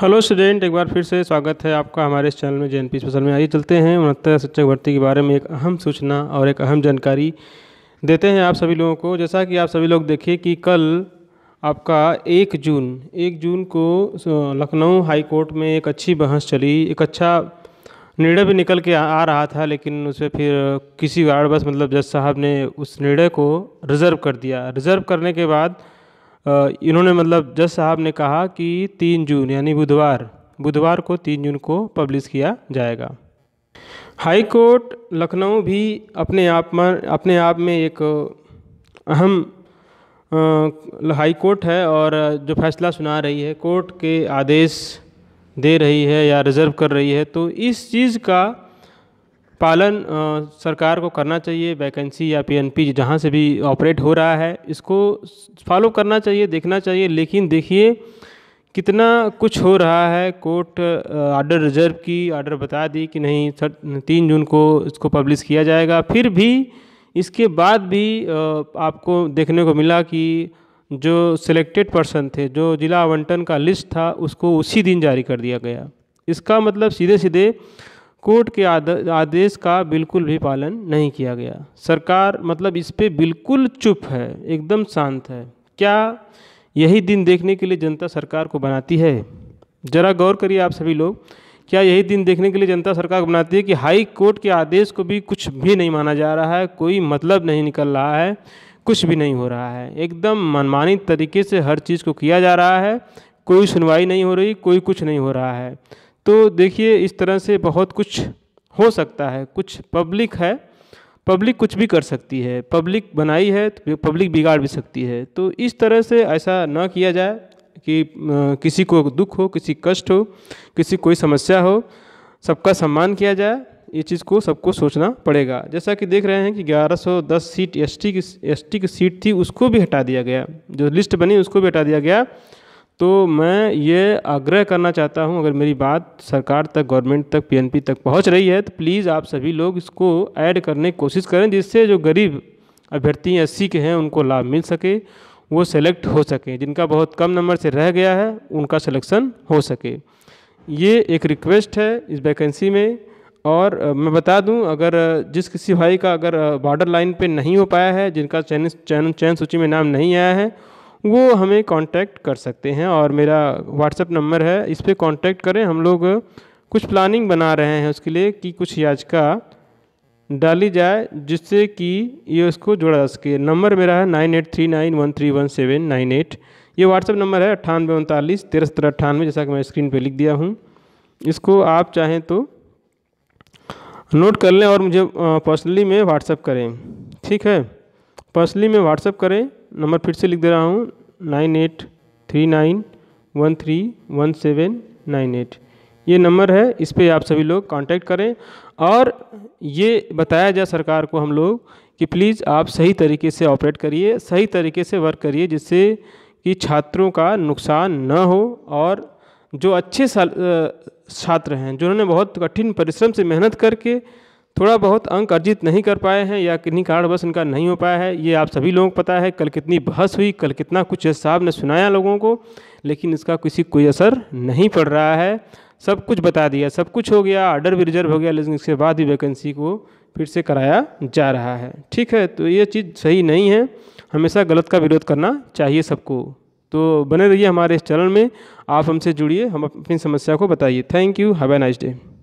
hello student एक बार फिर से स्वागत है आपका हमारे इस चैनल में जे एन पी स्पेशल में आइए चलते हैं उनहत्तर शिक्षक भर्ती के बारे में एक अहम सूचना और एक अहम जानकारी देते हैं आप सभी लोगों को जैसा कि आप सभी लोग देखिए कि कल आपका एक जून एक जून को लखनऊ हाई कोर्ट में एक अच्छी बहस चली एक अच्छा निर्णय भी निकल के आ रहा था लेकिन उसे फिर किसी कारणवश मतलब जज साहब ने उस निर्णय को रिज़र्व कर दिया रिज़र्व करने के बाद इन्होंने मतलब जज साहब ने कहा कि तीन जून यानी बुधवार बुधवार को तीन जून को पब्लिश किया जाएगा हाई कोर्ट लखनऊ भी अपने आप में अपने आप में एक अहम हाई कोर्ट है और जो फैसला सुना रही है कोर्ट के आदेश दे रही है या रिजर्व कर रही है तो इस चीज़ का पालन सरकार को करना चाहिए वैकेंसी या पीएनपी जहाँ से भी ऑपरेट हो रहा है इसको फॉलो करना चाहिए देखना चाहिए लेकिन देखिए कितना कुछ हो रहा है कोर्ट आर्डर रिजर्व की आर्डर बता दी कि नहीं तीन जून को इसको पब्लिश किया जाएगा फिर भी इसके बाद भी आपको देखने को मिला कि जो सिलेक्टेड पर्सन थे जो ज़िला आवंटन का लिस्ट था उसको उसी दिन जारी कर दिया गया इसका मतलब सीधे सीधे कोर्ट के आदेश का बिल्कुल भी पालन नहीं किया गया सरकार मतलब इस पर बिल्कुल चुप है एकदम शांत है क्या यही दिन देखने के लिए जनता सरकार को बनाती है जरा गौर करिए आप सभी लोग क्या यही दिन देखने के लिए जनता सरकार को बनाती है कि हाई कोर्ट के आदेश को भी कुछ भी नहीं माना जा रहा है कोई मतलब नहीं निकल रहा है कुछ भी नहीं हो रहा है एकदम मनमानी तरीके से हर चीज़ को किया जा रहा है कोई सुनवाई नहीं हो रही कोई कुछ नहीं हो रहा है तो देखिए इस तरह से बहुत कुछ हो सकता है कुछ पब्लिक है पब्लिक कुछ भी कर सकती है पब्लिक बनाई है तो पब्लिक बिगाड़ भी सकती है तो इस तरह से ऐसा ना किया जाए कि किसी को दुख हो किसी कष्ट हो किसी कोई समस्या हो सबका सम्मान किया जाए ये चीज़ को सबको सोचना पड़ेगा जैसा कि देख रहे हैं कि 1110 सीट एसटी की एसटी की सीट थी उसको भी हटा दिया गया जो लिस्ट बनी उसको भी हटा दिया गया तो मैं ये आग्रह करना चाहता हूँ अगर मेरी बात सरकार तक गवर्नमेंट तक पीएनपी तक पहुँच रही है तो प्लीज़ आप सभी लोग इसको ऐड करने की कोशिश करें जिससे जो गरीब अभ्यर्थी अस्सी के हैं उनको लाभ मिल सके वो सेलेक्ट हो सकें जिनका बहुत कम नंबर से रह गया है उनका सिलेक्शन हो सके ये एक रिक्वेस्ट है इस वैकेंसी में और मैं बता दूं अगर जिस किसी भाई का अगर बॉर्डर लाइन पे नहीं हो पाया है जिनका चयन चयन चयन सूची में नाम नहीं आया है वो हमें कांटेक्ट कर सकते हैं और मेरा व्हाट्सअप नंबर है इस पर कॉन्टैक्ट करें हम लोग कुछ प्लानिंग बना रहे हैं उसके लिए कि कुछ याचिका डाली जाए जिससे कि ये उसको जोड़ा जा सके नंबर मेरा है nine eight three nine one three one seven nine eight ये व्हाट्सअप नंबर है अट्ठानवे उनतालीस तेरह सत्रह अट्ठानवे जैसा कि मैं स्क्रीन पे लिख दिया हूँ इसको आप चाहें तो नोट कर लें और मुझे पर्सनली में व्हाट्सअप करें ठीक है पर्सनली में व्हाट्सअप करें नंबर फिर से लिख दे रहा हूँ nine eight three nine one three one seven nine eight ये नंबर है इस पर आप सभी लोग कांटेक्ट करें और ये बताया जाए सरकार को हम लोग कि प्लीज़ आप सही तरीके से ऑपरेट करिए सही तरीके से वर्क करिए जिससे कि छात्रों का नुकसान न हो और जो अच्छे छात्र हैं जिन्होंने बहुत कठिन परिश्रम से मेहनत करके थोड़ा बहुत अंक अर्जित नहीं कर पाए हैं या किन्हीं कारणवश उनका नहीं हो पाया है ये आप सभी लोगों को पता है कल कितनी बहस हुई कल कितना कुछ साहब ने सुनाया लोगों को लेकिन इसका किसी कोई असर नहीं पड़ रहा है सब कुछ बता दिया सब कुछ हो गया आर्डर भी रिजर्व हो गया लेकिन इसके बाद भी वैकेंसी को फिर से कराया जा रहा है ठीक है तो ये चीज़ सही नहीं है हमेशा गलत का विरोध करना चाहिए सबको तो बने रहिए हमारे इस चैनल में आप हमसे जुड़िए हम अपनी समस्या को बताइए thank you have a nice day